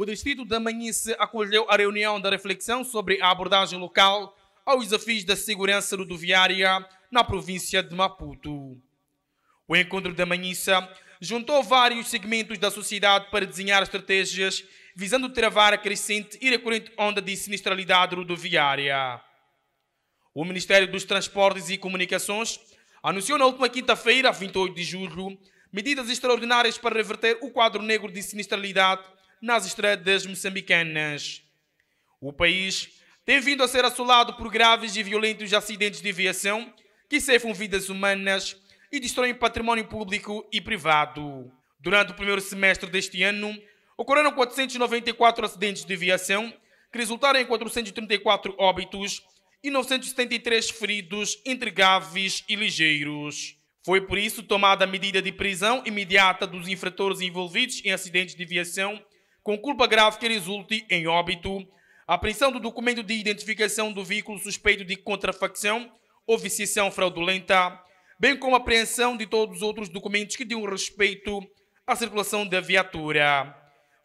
O Distrito da Manhice acolheu a reunião da reflexão sobre a abordagem local aos desafios da segurança rodoviária na província de Maputo. O encontro da Manhice juntou vários segmentos da sociedade para desenhar estratégias visando travar a crescente e recorrente onda de sinistralidade rodoviária. O Ministério dos Transportes e Comunicações anunciou na última quinta-feira, 28 de julho, medidas extraordinárias para reverter o quadro negro de sinistralidade nas estradas moçambicanas. O país tem vindo a ser assolado por graves e violentos acidentes de aviação que ceifam vidas humanas e destroem património público e privado. Durante o primeiro semestre deste ano, ocorreram 494 acidentes de aviação que resultaram em 434 óbitos e 973 feridos entre graves e ligeiros. Foi por isso tomada a medida de prisão imediata dos infratores envolvidos em acidentes de aviação com culpa grave que resulte em óbito, apreensão do documento de identificação do veículo suspeito de contrafacção ou viciação fraudulenta, bem como apreensão de todos os outros documentos que diam respeito à circulação da viatura.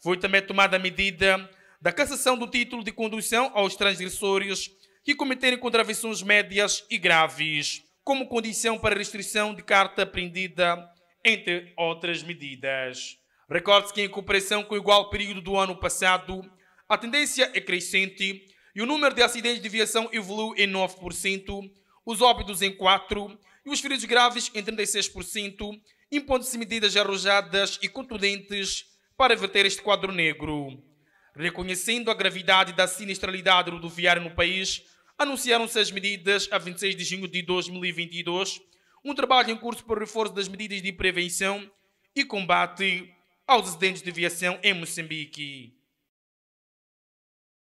Foi também tomada a medida da cassação do título de condução aos transgressores que cometerem contravenções médias e graves, como condição para restrição de carta apreendida, entre outras medidas. Recorde-se que, em comparação com o igual período do ano passado, a tendência é crescente e o número de acidentes de viação evoluiu em 9%, os óbitos em 4% e os feridos graves em 36%, impondo-se medidas arrojadas e contundentes para verter este quadro negro. Reconhecendo a gravidade da sinistralidade rodoviária no país, anunciaram-se as medidas a 26 de junho de 2022, um trabalho em curso para o reforço das medidas de prevenção e combate aos acidentes de viação em Moçambique.